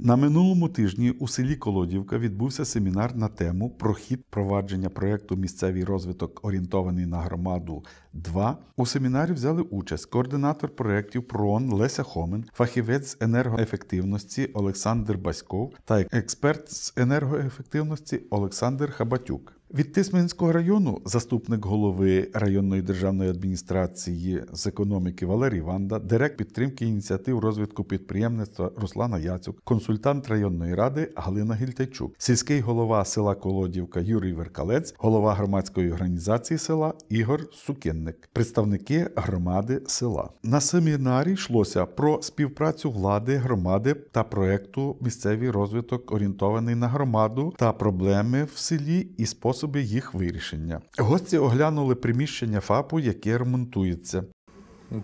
На минулому тижні у селі Колодівка відбувся семінар на тему про хід провадження проєкту Місцевий розвиток орієнтований на громаду 2. У семінарі взяли участь координатор проєктів ПРОН Леся Хомен, фахівець з енергоефективності Олександр Баськов та експерт з енергоефективності Олександр Хабатюк. Від Тисменського району заступник голови районної державної адміністрації з економіки Валерій Ванда, директ підтримки ініціатив розвитку підприємництва Руслана Яцюк, консультант районної ради Галина Гільтайчук, сільський голова села Колодівка Юрій Веркалець, голова громадської організації села Ігор Сукінник, представники громади села. На семінарі йшлося про співпрацю влади, громади та проекту місцевий розвиток орієнтований на громаду та проблеми в селі і спосіб способи їх вирішення. Гості оглянули приміщення ФАПу, яке ремонтується.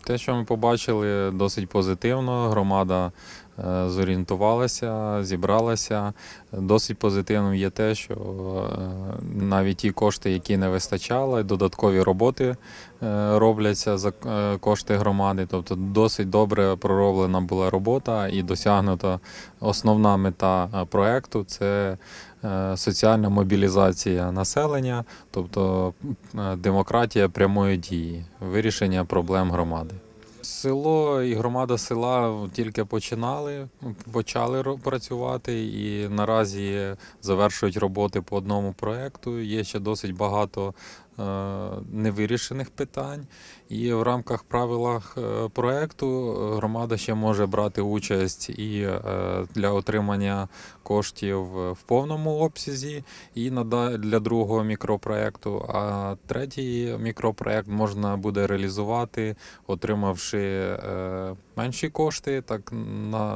Те, що ми побачили, досить позитивно. Громада Е, зорієнтувалася, зібралася. Досить позитивним є те, що е, навіть ті кошти, які не вистачало, додаткові роботи е, робляться за кошти громади. Тобто досить добре пророблена була робота і досягнута основна мета проекту це. Соціальна мобілізація населення, тобто демократія прямої дії, вирішення проблем громади. Село і громада села тільки починали, почали працювати і наразі завершують роботи по одному проекту. Є ще досить багато Е, невирішених питань. І в рамках правилах е, проекту е, громада ще може брати участь і для отримання коштів в повному обсязі, і для другого мікропроекту. А третій мікропроект можна буде реалізувати, отримавши менші кошти, так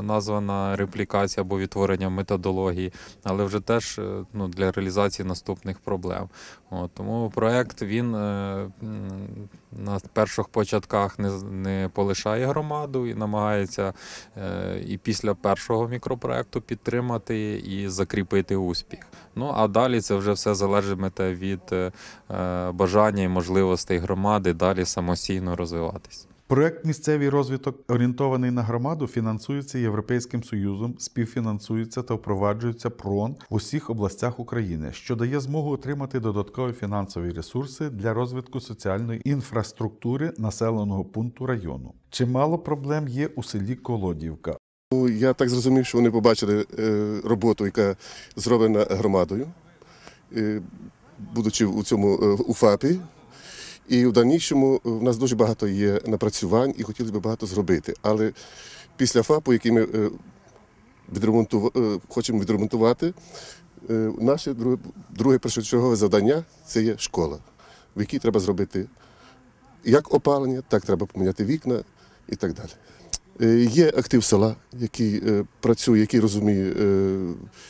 названа реплікація або відтворення методології, але вже теж ну, для реалізації наступних проблем. От, Тому проект проєкт він е, на перших початках не не полишає громаду і намагається е, і після першого мікропроекту підтримати і закріпити успіх. Ну а далі це вже все залежатиме від е, бажання і можливостей громади далі самостійно розвиватись. Проект Місцевий розвиток орієнтований на громаду фінансується Європейським Союзом, співфінансується та впроваджується ПРОН в усіх областях України, що дає змогу отримати додаткові фінансові ресурси для розвитку соціальної інфраструктури населеного пункту району. Чимало проблем є у селі Колодівка. Ну, я так зрозумів, що вони побачили е, роботу, яка зроблена громадою, е, будучи у цьому е, у ФАПі. І в дальнішому е, в нас дуже багато є напрацювань і хотілося б багато зробити. Але після ФАПу, який ми е, відремонтув... Е, хочемо відремонтувати, наше друге, друге першочергове завдання це є школа, в якій треба зробити як опалення, так треба поміняти вікна і так далі. Е, є актив села, який е, працює, який розуміє, е,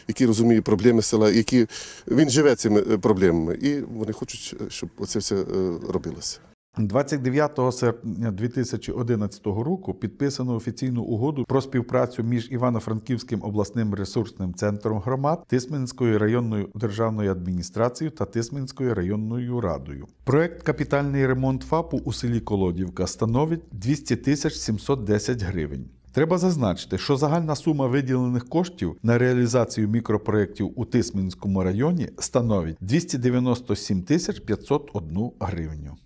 який розуміє проблеми села, який, він живе цими проблемами, і вони хочуть, щоб оце все робилося. 29 серпня 2011 року підписано офіційну угоду про співпрацю між Івано-Франківським обласним ресурсним центром громад, Тисменською районною державною адміністрацією та Тисменською районною радою. Проект капітальний ремонт ФАПу у селі Колодівка становить 200 тисяч 710 гривень. Треба зазначити, що загальна сума виділених коштів на реалізацію мікропроєктів у Тисменському районі становить 297 тисяч 501 гривню.